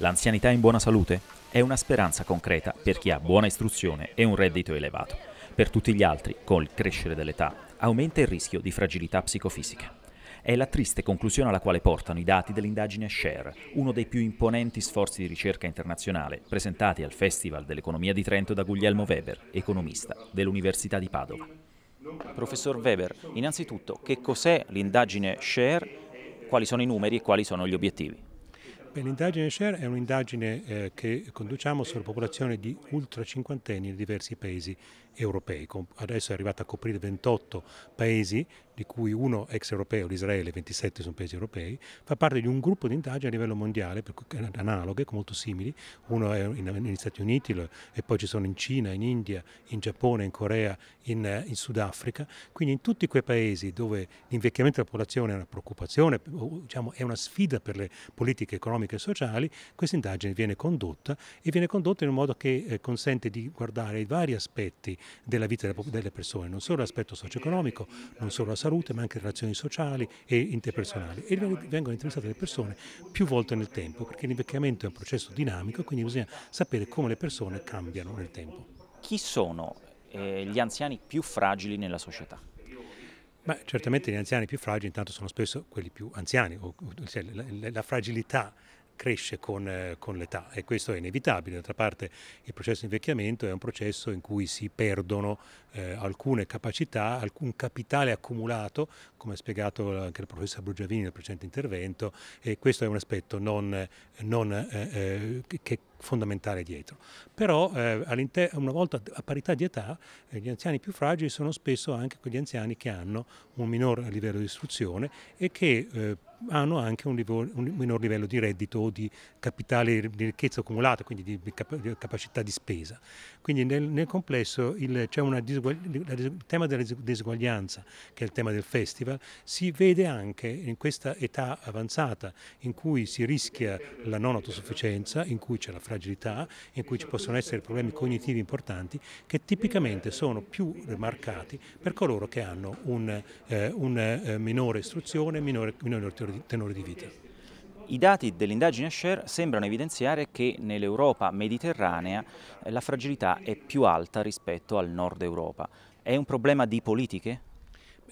L'anzianità in buona salute è una speranza concreta per chi ha buona istruzione e un reddito elevato. Per tutti gli altri, col crescere dell'età, aumenta il rischio di fragilità psicofisica. È la triste conclusione alla quale portano i dati dell'indagine Share, uno dei più imponenti sforzi di ricerca internazionale presentati al Festival dell'Economia di Trento da Guglielmo Weber, economista dell'Università di Padova. Professor Weber, innanzitutto che cos'è l'indagine Share, quali sono i numeri e quali sono gli obiettivi? L'indagine Share è un'indagine eh, che conduciamo sulla popolazione di ultracinquantenni in diversi paesi europei. Adesso è arrivata a coprire 28 paesi di cui uno ex europeo, l'Israele, 27 sono paesi europei, fa parte di un gruppo di indagini a livello mondiale, analoghe, molto simili, uno è negli Stati Uniti e poi ci sono in Cina, in India, in Giappone, in Corea, in, eh, in Sudafrica, quindi in tutti quei paesi dove l'invecchiamento della popolazione è una preoccupazione, diciamo, è una sfida per le politiche economiche e sociali, questa indagine viene condotta e viene condotta in un modo che eh, consente di guardare i vari aspetti della vita delle persone, non solo l'aspetto socio-economico, non solo la salute, salute ma anche relazioni sociali e interpersonali e vengono intervistate le persone più volte nel tempo perché l'invecchiamento è un processo dinamico quindi bisogna sapere come le persone cambiano nel tempo. Chi sono eh, gli anziani più fragili nella società? Ma certamente gli anziani più fragili intanto sono spesso quelli più anziani, o, cioè, la, la, fragilità cresce con, eh, con l'età e questo è inevitabile. D'altra parte il processo di invecchiamento è un processo in cui si perdono eh, alcune capacità, alcun capitale accumulato, come ha spiegato anche il professor Brugiavini nel precedente intervento, e questo è un aspetto non, non, eh, eh che fondamentale dietro. Però eh, una volta a parità di età eh, gli anziani più fragili sono spesso anche quegli anziani che hanno un minor livello di istruzione e che eh, hanno anche un, un, minor livello di reddito o di capitale di ricchezza accumulata, quindi di, cap di capacità di spesa. Quindi nel, nel complesso il, il, tema della disuguaglianza, che è il tema del festival, si vede anche in questa età avanzata in cui si rischia la non autosufficienza, in cui c'è la fragilità, in cui ci possono essere problemi cognitivi importanti, che tipicamente sono più marcati per coloro che hanno un, eh, un eh, minore istruzione, minore, minore tenore di vita. I dati dell'indagine Share sembrano evidenziare che nell'Europa mediterranea eh, la fragilità è più alta rispetto al nord Europa. È un problema di politiche?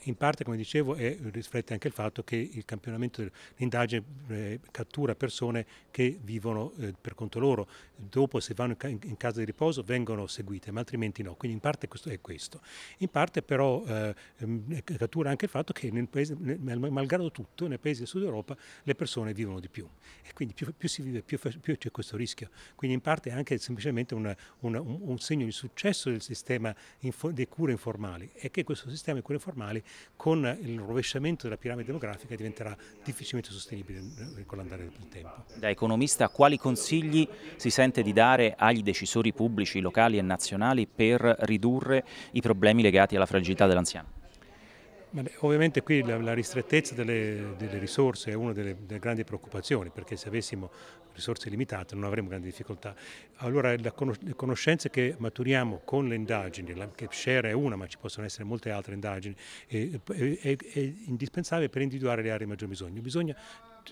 in parte, come dicevo, è, riflette anche il fatto che il campionamento dell'indagine eh, cattura persone che vivono eh, per conto loro, dopo se vanno in, in, casa di riposo vengono seguite, ma altrimenti no, quindi in parte questo è questo. In parte però eh, ehm, cattura anche il fatto che nel paese, nel, malgrado tutto, nei paesi del sud Europa le persone vivono di più e quindi più, più si vive più, più c'è questo rischio, quindi in parte è anche semplicemente una, una, un, un segno di successo del sistema info, dei cure informali è che questo sistema di cure informali con il rovesciamento della piramide demografica diventerà difficilmente sostenibile eh, con l'andare del tempo. Da economista quali consigli si sente di dare agli decisori pubblici locali e nazionali per ridurre i problemi legati alla fragilità dell'anziano? ovviamente qui la, la ristrettezza delle, delle, risorse è una delle, delle, grandi preoccupazioni, perché se avessimo risorse limitate non avremmo grandi difficoltà. Allora le conoscenze che maturiamo con le indagini, la, che è una, ma ci possono essere molte altre indagini, è, è, è, è indispensabile per individuare le aree di maggior bisogno. Bisogna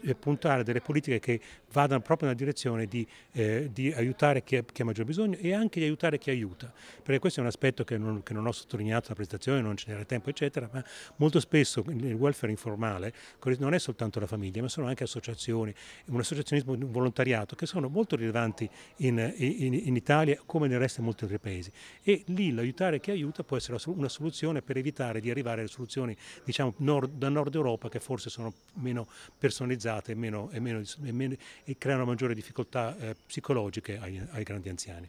eh, puntare delle politiche che vadano proprio nella direzione di, eh, di aiutare chi ha, maggior bisogno e anche di aiutare chi aiuta, perché questo è un aspetto che non, che non ho sottolineato nella presentazione, non ce n'era tempo eccetera, ma molto spesso il welfare informale non è soltanto la famiglia, ma sono anche associazioni, un associazionismo, un volontariato che sono molto rilevanti in, in, in Italia come nel resto di molti altri paesi e lì l'aiutare chi aiuta può essere una soluzione per evitare di arrivare alle soluzioni diciamo nord, da nord Europa che forse sono meno personalizzate organizzate e, meno, e, meno, e, meno, e creano maggiori difficoltà eh, psicologiche ai, ai grandi anziani.